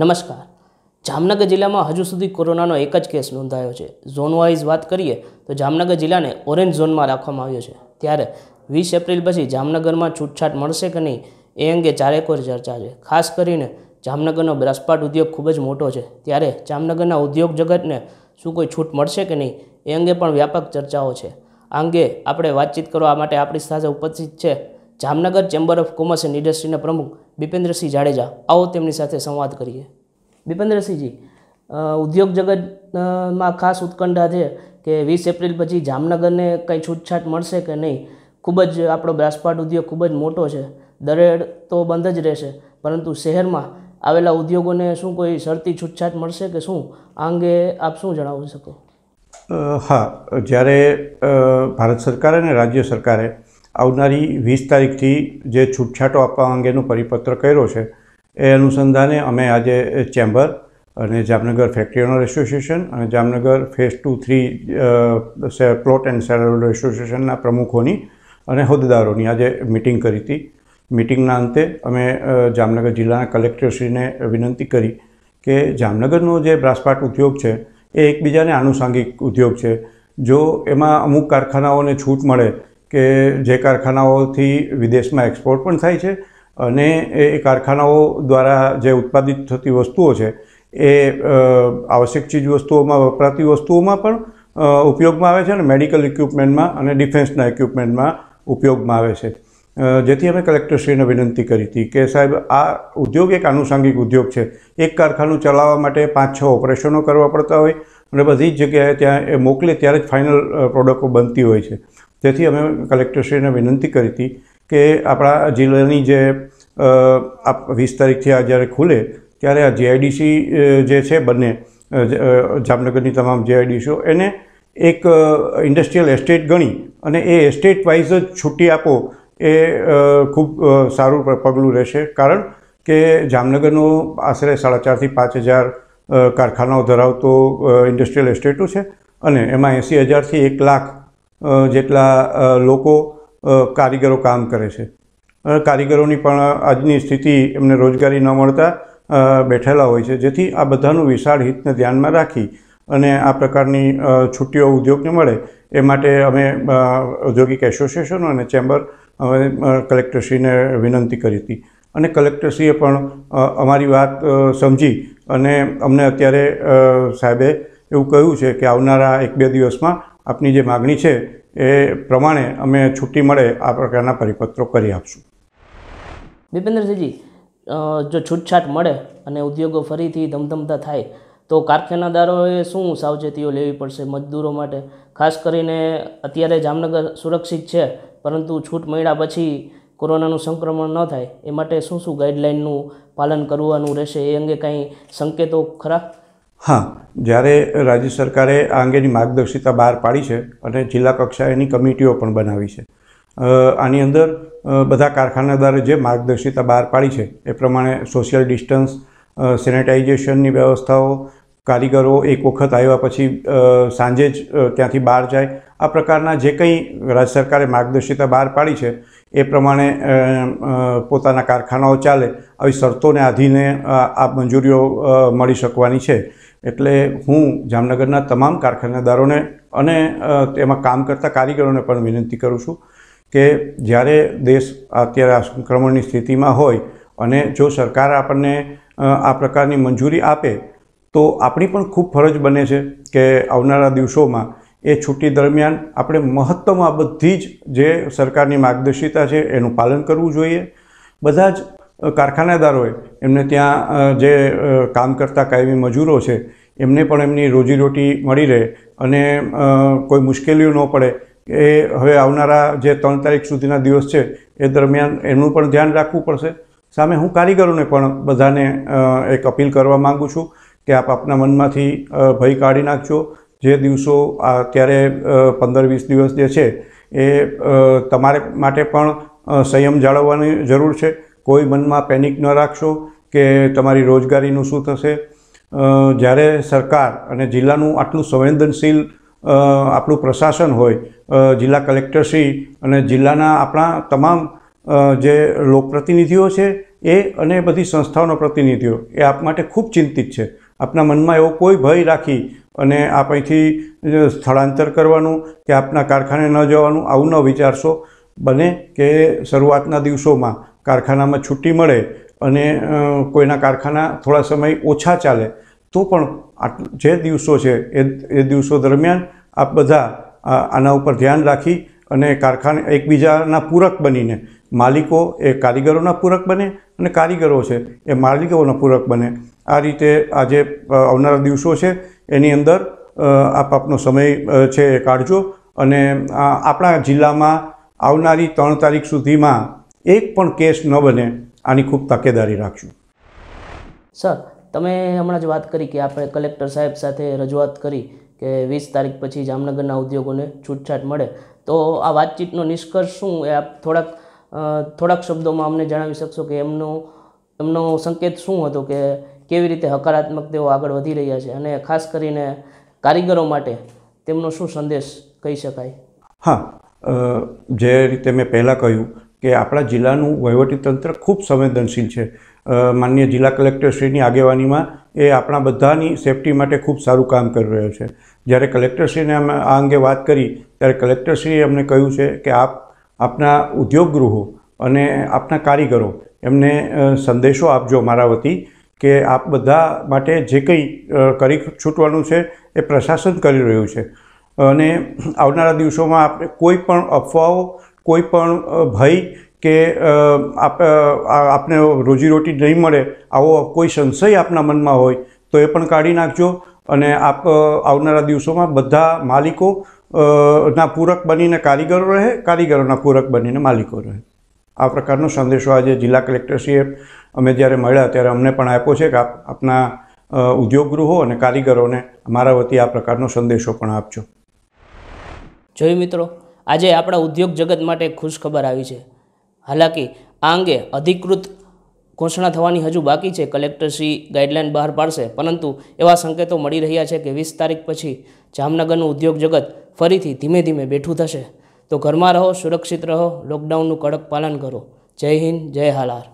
નમસ્કાર જામનગર જિલ્લામાં હજુ સુધી કોરોનાનો એક જ કેસ નોંધાયો છે ઝોન વાઇઝ વાત કરીએ તો જામનગર જિલ્લાને ઓરેન્જ ઝોનમાં રાખવામાં આવ્યો છે ત્યારે વીસ એપ્રિલ પછી જામનગરમાં છૂટછાટ મળશે કે નહીં એ અંગે ચારેકોર ચર્ચા છે ખાસ કરીને જામનગરનો બ્રાસપાટ ઉદ્યોગ ખૂબ જ મોટો છે ત્યારે જામનગરના ઉદ્યોગ જગતને શું કોઈ છૂટ મળશે કે નહીં એ અંગે પણ વ્યાપક ચર્ચાઓ છે આ અંગે આપણે વાતચીત કરવા માટે આપણી સાથે ઉપસ્થિત છે Jamnagar chamber of commerce and ઇન્ડસ્ટ્રીના પ્રમુખ બિપેન્દ્રસિંહ જાડેજા આવો તેમની સાથે સંવાદ કરીએ બિપેન્દ્રસિંહજી ઉદ્યોગ જગતમાં ખાસ ઉત્કંઠા છે કે વીસ એપ્રિલ પછી જામનગરને કંઈ છૂટછાટ મળશે કે નહીં ખૂબ જ આપણો બ્રાસપાટ ઉદ્યોગ ખૂબ જ મોટો છે દરેડ તો બંધ જ રહેશે પરંતુ શહેરમાં આવેલા ઉદ્યોગોને શું કોઈ શરતી છૂટછાટ મળશે કે શું આ અંગે આપ શું જણાવી શકો હા જ્યારે ભારત સરકારે અને રાજ્ય સરકારે આવનારી વીસ તારીખથી જે છૂટછાટો આપવા અંગેનો પરિપત્ર કર્યો છે એ અનુસંધાને અમે આજે ચેમ્બર અને જામનગર ફેક્ટરી ઓનર એસોસિએશન અને Jamnagar phase two three plot and seller એસોસિએશનના પ્રમુખોની અને હોદ્દેદારોની આજે મિટિંગ કરી હતી મિટિંગના અંતે અમે જામનગર જિલ્લાના કલેક્ટરશ્રીને વિનંતી કરી કે જામનગરનો જે બ્રાસપાટ ઉદ્યોગ છે એ એકબીજાને આનુષાંગિક ઉદ્યોગ છે જો એમાં અમુક કારખાનાઓને છૂટ મળે કે જે કારખાનાઓથી વિદેશમાં એક્સપોર્ટ પણ થાય છે અને એ કારખાનાઓ દ્વારા જે ઉત્પાદિત થતી વસ્તુઓ છે એ આવશ્યક ચીજ વસ્તુઓમાં વપરાતી વસ્તુઓમાં પણ ઉપયોગમાં આવે છે અને મેડિકલ ઇક્વિપમેન્ટમાં અને ડિફેન્સના ઇક્વિપમેન્ટમાં ઉપયોગમાં આવે છે જેથી અમે કલેક્ટરશ્રીને વિનંતી કરી હતી કે સાહેબ આ ઉદ્યોગ એક આનુષાંગિક ઉદ્યોગ છે એક કારખાનું ચલાવવા માટે પાંચ છ ઓપરેશનો કરવા પડતા હોય અને બધી જ જગ્યાએ ત્યાં એ મોકલે ત્યારે જ ફાઇનલ પ્રોડક્ટો બનતી હોય છે તેથી અમે કલેક્ટરશ્રીને વિનંતી કરી હતી કે આપણા જિલ્લાની જે વીસ તારીખથી આ જ્યારે ખુલે ત્યારે આ જીઆઈડીસી જે છે બંને જામનગરની તમામ જીઆઈડીસીઓ એને એક ઇન્ડસ્ટ્રીયલ એસ્ટેટ ગણી અને એ એસ્ટેટ વાઇઝ જ છૂટી આપો એ ખૂબ સારું પગલું રહેશે કારણ કે જામનગરનો આશરે સાડા ચારથી પાંચ હજાર કારખાનાઓ ધરાવતો ઇન્ડસ્ટ્રીયલ એસ્ટેટો છે અને એમાં એંસી હજારથી એક લાખ જેટલા લોકો કારીગરો કામ કરે છે કારીગરોની પણ આજની સ્થિતિ એમને રોજગારી ન મળતા બેઠેલા હોય છે જેથી આ બધાનું વિશાળ હિતને ધ્યાનમાં રાખી અને આ પ્રકારની છૂટીઓ ઉદ્યોગને મળે એ માટે અમે ઔદ્યોગિક એસોસિએશન અને ચેમ્બર કલેક્ટરશ્રીને વિનંતી કરી હતી અને કલેક્ટરશ્રીએ પણ અમારી વાત સમજી અને અમને અત્યારે સાહેબે એવું કહ્યું છે કે આવનારા એક બે દિવસમાં આપની જે માગણી છે એ પ્રમાણે અમે છૂટી મળે આ પ્રકારના પરિપત્રો કરી આપશું દીપેન્દ્રસિંહજી જો છૂટછાટ મળે અને ઉદ્યોગો ફરીથી ધમધમતા થાય તો કારખાનાદારોએ શું સાવચેતીઓ લેવી પડશે મજદૂરો માટે ખાસ કરીને અત્યારે જામનગર સુરક્ષિત છે પરંતુ છૂટ મળ્યા પછી કોરોનાનું સંક્રમણ ન થાય એ માટે શું શું ગાઈડલાઇનનું પાલન કરવાનું રહેશે એ અંગે કાંઈ સંકેતો ખરા હા જ્યારે રાજ્ય સરકારે આ અંગેની માર્ગદર્શિકા બહાર પાડી છે અને જિલ્લા કક્ષાએની કમિટીઓ પણ બનાવી છે આની અંદર બધા કારખાનાદારે જે માર્ગદર્શિકા બહાર પાડી છે એ પ્રમાણે સોશિયલ ડિસ્ટન્સ સેનેટાઇઝેશનની વ્યવસ્થાઓ કારીગરો એક વખત આવ્યા પછી સાંજે જ ત્યાંથી બહાર જાય આ પ્રકારના જે કંઈ રાજ્ય સરકારે માર્ગદર્શિતા બહાર પાડી છે એ પ્રમાણે પોતાના કારખાનાઓ ચાલે આવી શરતોને આધીને આ મંજૂરીઓ મળી શકવાની છે એટલે હું જામનગરના તમામ કારખાનાદારોને અને તેમાં કામ કરતા કારીગરોને પણ વિનંતી કરું છું કે જ્યારે દેશ અત્યારે આ સંક્રમણની સ્થિતિમાં હોય અને જો સરકાર આપણને આ પ્રકારની મંજૂરી આપે તો આપણી પણ ખૂબ ફરજ બને છે કે આવનારા દિવસોમાં એ છૂટી દરમિયાન આપણે મહત્તમ આ બધી જ જે સરકારની માર્ગદર્શિતા છે એનું પાલન કરવું જોઈએ બધા જ કારખાનેદારોએ એમને ત્યાં જે કામ કરતા કાયમી મજૂરો છે એમને પણ એમની રોજીરોટી મળી રહે અને કોઈ મુશ્કેલીઓ ન પડે એ હવે આવનારા જે ત્રણ તારીખ સુધીના દિવસ છે એ દરમિયાન એનું પણ ધ્યાન રાખવું પડશે સામે હું કારીગરોને પણ બધાને એક અપીલ કરવા માગું છું કે આપ આપના મનમાંથી ભય કાઢી નાખજો જે દિવસો અત્યારે પંદર વીસ દિવસ જે છે એ તમારે માટે પણ સંયમ જાળવવાની જરૂર છે કોઈ મનમાં પેનિક ન રાખશો કે તમારી રોજગારીનું શું થશે જ્યારે સરકાર અને જિલ્લાનું આટલું સંવેદનશીલ આપણું પ્રશાસન હોય જિલ્લા કલેક્ટરશ્રી અને જિલ્લાના આપણા તમામ જે લોકપ્રતિનિધિઓ છે એ અને બધી સંસ્થાઓના પ્રતિનિધિઓ એ આપ માટે ખૂબ ચિંતિત છે આપના મનમાં એવો કોઈ ભય રાખી અને આપ અહીંથી સ્થળાંતર કરવાનું કે આપના કારખાને ન જવાનું આવું ન વિચારશો બને કે શરૂઆતના દિવસોમાં કારખાનામાં છુટ્ટી મળે અને કોઈના કારખાના થોડા સમય ઓછા ચાલે તો પણ જે દિવસો છે એ એ દિવસો દરમિયાન આપ બધા આના ઉપર ધ્યાન રાખી અને કારખાને એકબીજાના પૂરક બનીને માલિકો એ કારીગરોના પૂરક બને અને કારીગરો છે એ માલિકોના પૂરક બને આ રીતે આજે આવનારા દિવસો છે એની અંદર આપ આપનો સમય છે એ કાઢજો અને આપણા જિલ્લામાં આવનારી ત્રણ તારીખ સુધીમાં એક પણ કેસ ન બને આની ખૂબ તકેદારી રાખશું સર તમે હમણાં જ વાત કરી કે આપણે કલેક્ટર સાહેબ સાથે રજૂઆત કરી કે વીસ તારીખ પછી જામનગરના ઉદ્યોગોને છૂટછાટ મળે તો આ વાતચીતનો નિષ્કર્ષ શું એ આપ થોડાક થોડાક શબ્દોમાં અમને જણાવી શકશો કે એમનો એમનો સંકેત શું હતો કે કેવી રીતે હકારાત્મક તેઓ આગળ વધી રહ્યા છે અને ખાસ કરીને કારીગરો માટે તેમનો શું સંદેશ કહી શકાય હા જે રીતે મેં પહેલાં કહ્યું કે આપણા જિલ્લાનું વહીવટીતંત્ર ખૂબ સંવેદનશીલ છે માન્ય જિલ્લા કલેક્ટરશ્રીની આગેવાનીમાં એ આપણા બધાની સેફટી માટે ખૂબ સારું કામ કરી રહ્યો છે જ્યારે કલેક્ટરશ્રીને અમે આ અંગે વાત કરી ત્યારે કલેક્ટરશ્રીએ અમને કહ્યું છે કે આપ આપના ઉદ્યોગ ગૃહો અને આપના કારીગરો એમને સંદેશો આપજો મારા વતી કે આપ બધા માટે જે કંઈ કરી છૂટવાનું છે એ પ્રશાસન કરી રહ્યું છે અને આવનારા દિવસોમાં આપણે કોઈ પણ અફવાઓ કોઈ પણ ભય કે આપ આપને રોજીરોટી નહીં મળે આવો કોઈ સંશય આપના મનમાં હોય તો એ પણ કાઢી નાખજો અને આપ આવનારા દિવસોમાં બધા માલિકો ના પૂરક બનીને કારીગરો રહે કારીગરોના પૂરક બનીને માલિકો રહે આ પ્રકારનો સંદેશો આજે જિલ્લા કલેક્ટરશ્રીએ અમે જ્યારે મળ્યા ત્યારે અમને પણ આપ્યો છે કે આપ આપના ઉદ્યોગગૃહો અને કારીગરોને અમારા વતી આ પ્રકારનો સંદેશો પણ આપજો જોયું મિત્રો આજે આપણા ઉદ્યોગ જગત માટે ખુશ ખબર આવી છે હાલાકી આ અંગે અધિકૃત ઘોષણા થવાની હજુ બાકી છે કલેક્ટરશ્રી ગાઈડલાઇન બહાર પાડશે પરંતુ એવા સંકેતો મળી રહ્યા છે કે વીસ તારીખ પછી જામનગરનું ઉદ્યોગ જગત ફરીથી ધીમે ધીમે બેઠું થશે તો ઘરમાં રહો સુરક્ષિત રહો લોકડાઉનનું કડક પાલન કરો જય હિન્દ જય હાલાર